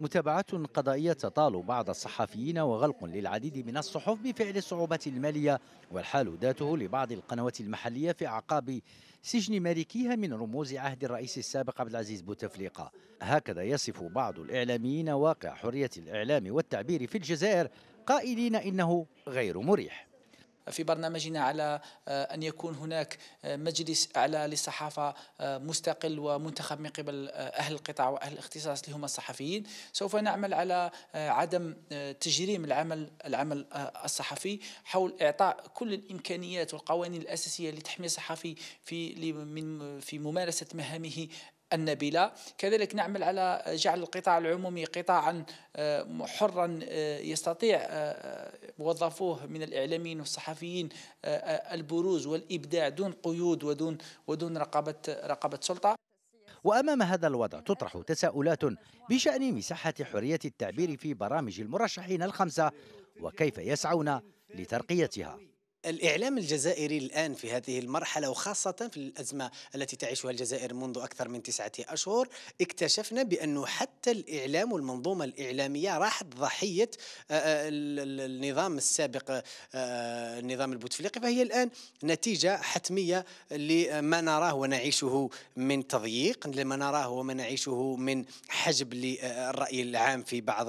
متابعة قضائية تطال بعض الصحفيين وغلق للعديد من الصحف بفعل الصعوبات المالية والحال ذاته لبعض القنوات المحلية في أعقاب سجن مالكيها من رموز عهد الرئيس السابق عبد العزيز بوتفليقة هكذا يصف بعض الإعلاميين واقع حرية الإعلام والتعبير في الجزائر قائلين إنه غير مريح في برنامجنا على آه، أن يكون هناك آه، مجلس أعلى للصحافة آه، مستقل ومنتخب من قبل أهل القطاع وأهل الاختصاص اللي هم الصحفيين سوف نعمل على عدم تجريم العمل العمل الصحفي حول إعطاء كل الإمكانيات والقوانين الأساسية لتحمي الصحفي في في ممارسة مهامه النبيلة كذلك نعمل على جعل القطاع العمومي قطاعا آه، حرا آه، يستطيع موظفوه آه، من الإعلاميين والصحفيين البروز والإبداع دون قيود ودون ودون رقابة رقابة سلطة وأمام هذا الوضع تطرح تساؤلات بشأن مساحة حرية التعبير في برامج المرشحين الخمسة وكيف يسعون لترقيتها الإعلام الجزائري الآن في هذه المرحلة وخاصة في الأزمة التي تعيشها الجزائر منذ أكثر من تسعة أشهر اكتشفنا بأنه حتى الإعلام والمنظومة الإعلامية راحت ضحية آه، آه، النظام السابق آه، النظام البوتفليقي فهي الآن نتيجة حتمية لما نراه ونعيشه من تضييق لما نراه وما نعيشه من حجب للرأي العام في بعض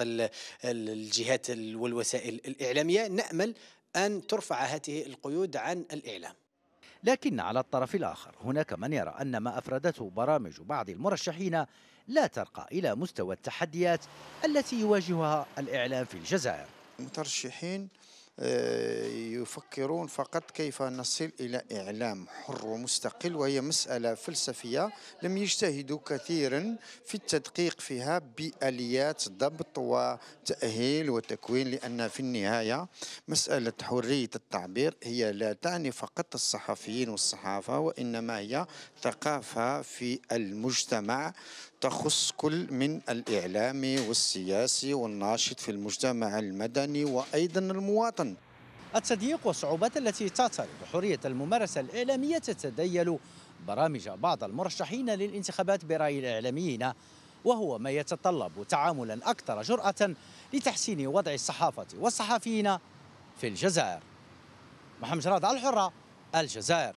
الجهات والوسائل الإعلامية نأمل أن ترفع هذه القيود عن الإعلام لكن على الطرف الآخر هناك من يرى أن ما أفردته برامج بعض المرشحين لا ترقى إلى مستوى التحديات التي يواجهها الإعلام في الجزائر المترشحين آه، يفكرون فقط كيف نصل إلى إعلام حر ومستقل وهي مسألة فلسفية لم يجتهدوا كثيرا في التدقيق فيها بآليات ضبط وتأهيل وتكوين لأن في النهاية مسألة حرية التعبير هي لا تعني فقط الصحفيين والصحافة وإنما هي ثقافة في المجتمع تخص كل من الإعلامي والسياسي والناشط في المجتمع المدني وأيضا المواطن التضييق والصعوبات التي تعترض حرية الممارسة الإعلامية تتذيل برامج بعض المرشحين للانتخابات برأي الإعلاميين وهو ما يتطلب تعاملا أكثر جرأة لتحسين وضع الصحافة والصحفيين في الجزائر محمد جراد الحرة الجزائر